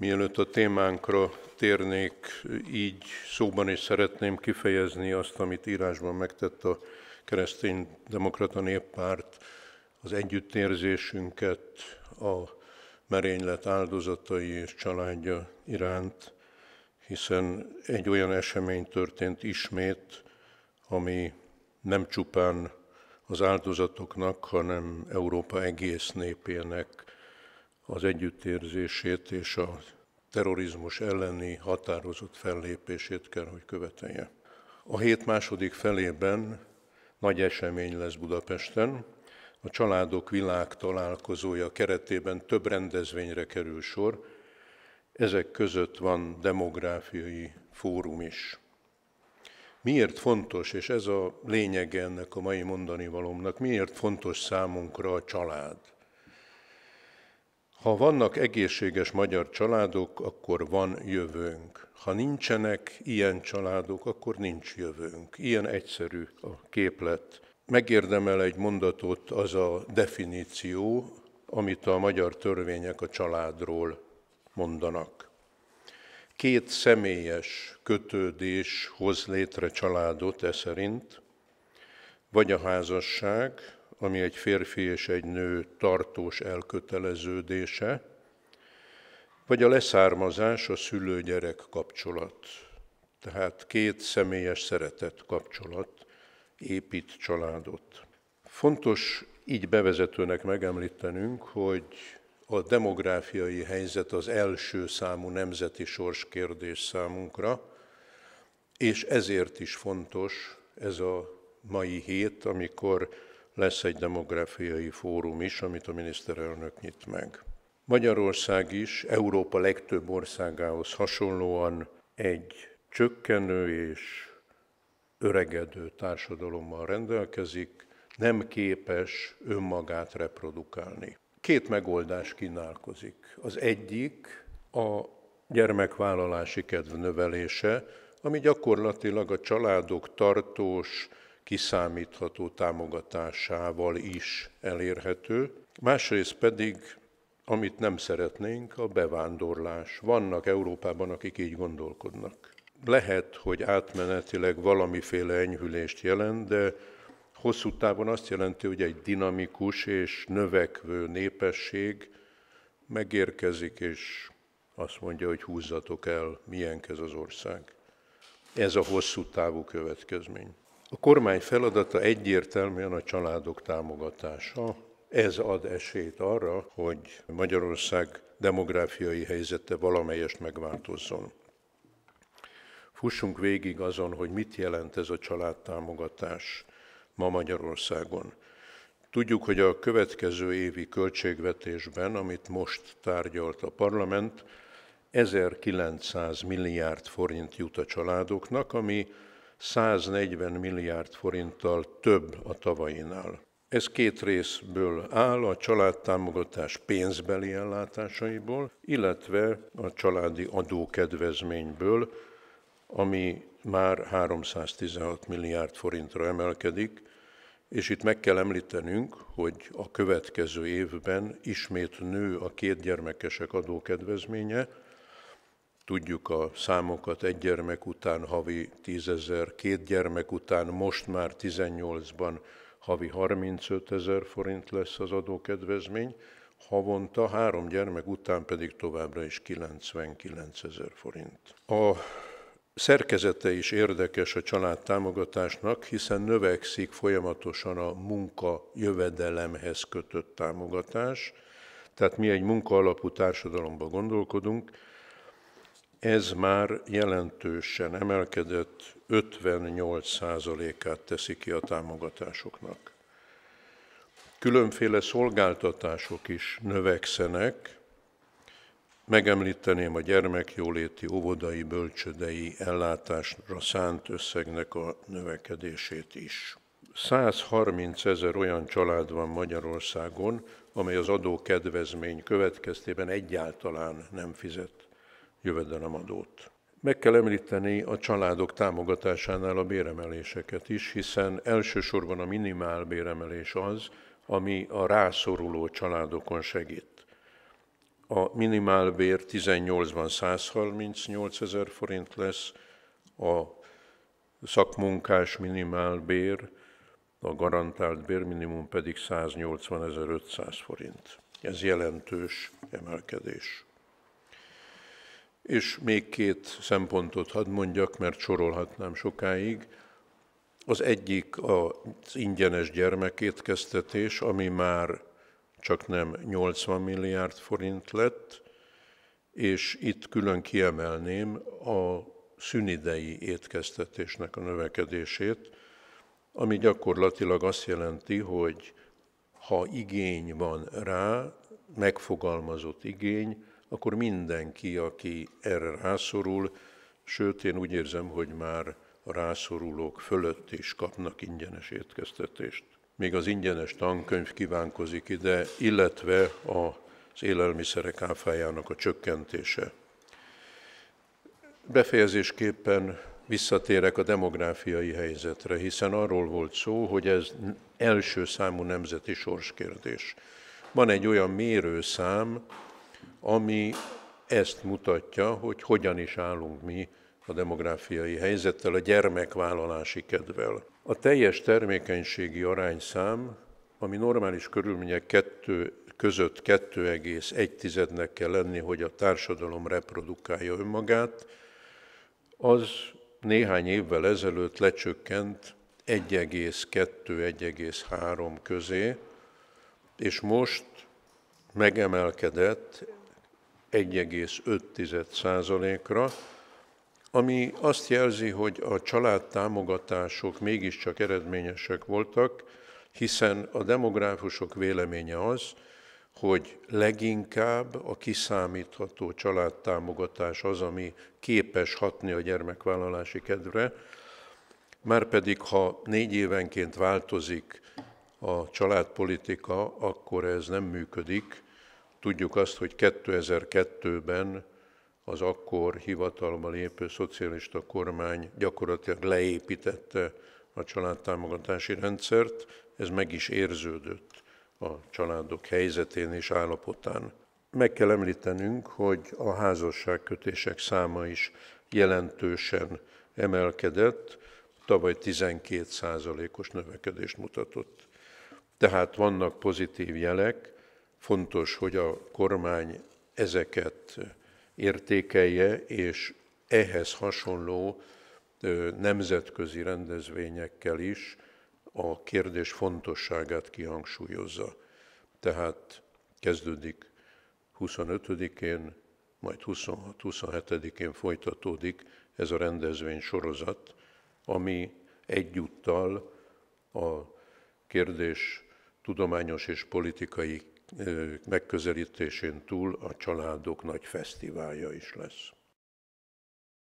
Mielőtt a témánkra térnék, így szóban is szeretném kifejezni azt, amit írásban megtett a keresztény demokrata néppárt, az együttérzésünket a merénylet áldozatai és családja iránt, hiszen egy olyan esemény történt ismét, ami nem csupán az áldozatoknak, hanem Európa egész népének az együttérzését és a terrorizmus elleni határozott fellépését kell, hogy követelje. A hét második felében nagy esemény lesz Budapesten. A Családok Világ találkozója keretében több rendezvényre kerül sor. Ezek között van demográfiai fórum is. Miért fontos, és ez a lényege ennek a mai mondani valomnak, miért fontos számunkra a család? Ha vannak egészséges magyar családok, akkor van jövőnk. Ha nincsenek ilyen családok, akkor nincs jövőnk. Ilyen egyszerű a képlet. Megérdemel egy mondatot az a definíció, amit a magyar törvények a családról mondanak. Két személyes kötődés hoz létre családot e szerint, vagy a házasság, ami egy férfi és egy nő tartós elköteleződése, vagy a leszármazás, a szülő-gyerek kapcsolat. Tehát két személyes szeretet kapcsolat épít családot. Fontos így bevezetőnek megemlítenünk, hogy a demográfiai helyzet az első számú nemzeti sorskérdés számunkra, és ezért is fontos ez a mai hét, amikor lesz egy demográfiai fórum is, amit a miniszterelnök nyit meg. Magyarország is Európa legtöbb országához hasonlóan egy csökkenő és öregedő társadalommal rendelkezik, nem képes önmagát reprodukálni. Két megoldás kínálkozik. Az egyik a gyermekvállalási kedv növelése, ami gyakorlatilag a családok tartós, kiszámítható támogatásával is elérhető. Másrészt pedig, amit nem szeretnénk, a bevándorlás. Vannak Európában, akik így gondolkodnak. Lehet, hogy átmenetileg valamiféle enyhülést jelent, de hosszú távon azt jelenti, hogy egy dinamikus és növekvő népesség megérkezik, és azt mondja, hogy húzzatok el, milyen ez az ország. Ez a hosszú távú következmény. A kormány feladata egyértelműen a családok támogatása. Ez ad esélyt arra, hogy Magyarország demográfiai helyzete valamelyest megváltozzon. Fussunk végig azon, hogy mit jelent ez a családtámogatás ma Magyarországon. Tudjuk, hogy a következő évi költségvetésben, amit most tárgyalt a parlament, 1900 milliárd forint jut a családoknak, ami 140 milliárd forinttal több a tavainál. Ez két részből áll, a családtámogatás pénzbeli ellátásaiból, illetve a családi adókedvezményből, ami már 316 milliárd forintra emelkedik, és itt meg kell említenünk, hogy a következő évben ismét nő a kétgyermekesek adókedvezménye, tudjuk a számokat, egy gyermek után havi 10 ezer, két gyermek után most már 18-ban havi 35 ezer forint lesz az adókedvezmény, havonta, három gyermek után pedig továbbra is 99 ezer forint. A szerkezete is érdekes a családtámogatásnak, hiszen növekszik folyamatosan a munka jövedelemhez kötött támogatás, tehát mi egy munkaalapú társadalomba gondolkodunk, ez már jelentősen emelkedett, 58%-át teszi ki a támogatásoknak. Különféle szolgáltatások is növekszenek, megemlíteném a gyermekjóléti óvodai bölcsödei ellátásra szánt összegnek a növekedését is. 130 ezer olyan család van Magyarországon, amely az adókedvezmény következtében egyáltalán nem fizet jövedelemadót. Meg kell említeni a családok támogatásánál a béremeléseket is, hiszen elsősorban a minimál béremelés az, ami a rászoruló családokon segít. A minimálbér 18-ban 138 ezer forint lesz, a szakmunkás minimálbér, a garantált bérminimum pedig 180.500 forint. Ez jelentős emelkedés. És még két szempontot hadd mondjak, mert sorolhatnám sokáig. Az egyik az ingyenes gyermekétkeztetés, ami már csak nem 80 milliárd forint lett, és itt külön kiemelném a szünidei étkeztetésnek a növekedését, ami gyakorlatilag azt jelenti, hogy ha igény van rá, megfogalmazott igény, akkor mindenki, aki erre rászorul, sőt én úgy érzem, hogy már a rászorulók fölött is kapnak ingyenes étkeztetést. Még az ingyenes tankönyv kívánkozik ide, illetve az élelmiszerek áfájának a csökkentése. Befejezésképpen visszatérek a demográfiai helyzetre, hiszen arról volt szó, hogy ez első számú nemzeti sorskérdés. Van egy olyan mérőszám, ami ezt mutatja, hogy hogyan is állunk mi a demográfiai helyzettel, a gyermekvállalási kedvel. A teljes termékenységi arányszám, ami normális körülmények kettő, között 2,1-nek kell lenni, hogy a társadalom reprodukálja önmagát, az néhány évvel ezelőtt lecsökkent 1,2-1,3 közé, és most megemelkedett 1,5%-ra, ami azt jelzi, hogy a családtámogatások mégiscsak eredményesek voltak, hiszen a demográfusok véleménye az, hogy leginkább a kiszámítható családtámogatás az, ami képes hatni a gyermekvállalási kedvre, márpedig ha négy évenként változik a családpolitika, akkor ez nem működik, Tudjuk azt, hogy 2002-ben az akkor hivatalba lépő szocialista kormány gyakorlatilag leépítette a családtámogatási rendszert, ez meg is érződött a családok helyzetén és állapotán. Meg kell említenünk, hogy a házasságkötések száma is jelentősen emelkedett, tavaly 12 os növekedést mutatott. Tehát vannak pozitív jelek, Fontos, hogy a kormány ezeket értékelje, és ehhez hasonló nemzetközi rendezvényekkel is a kérdés fontosságát kihangsúlyozza. Tehát kezdődik 25-én, majd 26-27-én folytatódik ez a rendezvény sorozat, ami egyúttal a kérdés tudományos és politikai megközelítésén túl a családok nagy fesztiválja is lesz.